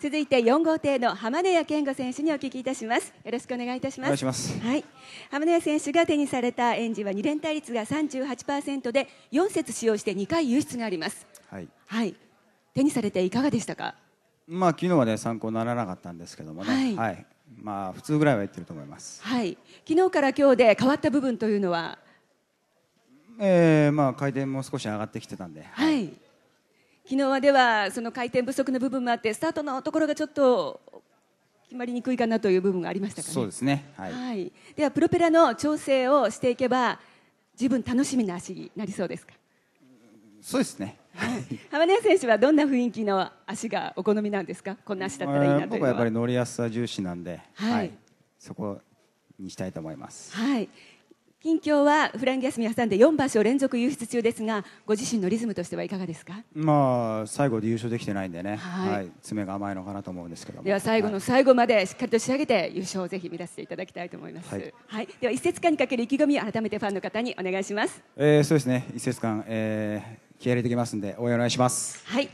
続いて4号艇の浜根谷健吾選手にお聞きいたしますよろしくお願いいたしますはい浜根谷選手が手にされたエンジンは2連対率が38%で4節使用して2回輸出がありますはい、はい、手にされていかがでしたかまあ昨日はね参考にならなかったんですけどもね、はい、はい、まあ普通ぐらいは言ってると思いますはい昨日から今日で変わった部分というのはえー、まあ回転も少し上がってきてたんではい、はい昨日はではその回転不足の部分もあってスタートのところがちょっと決まりにくいかなという部分がありましたかね。そうですね、はい、はい、ではプロペラの調整をしていけば十分楽しみな足になりそうですか。そうですね。浜根選手はどんな雰囲気の足がお好みなんですか。こんな足だったらいいなと僕はやっぱり乗りやすさ重視なんで、はい、はい、そこにしたいと思います。はい。近況はフランギゲ休み挟んで4場所連続優出中ですがご自身のリズムとしてはいかがですかまあ最後で優勝できてないんでね、はい、はい、爪が甘いのかなと思うんですけどでは最後の最後までしっかりと仕上げて優勝をぜひ目指していただきたいと思います、はい、はい、では一節間にかける意気込み改めてファンの方にお願いします、えー、そうですね一節間、えー、気合入れてきますんで応援お願いしますはい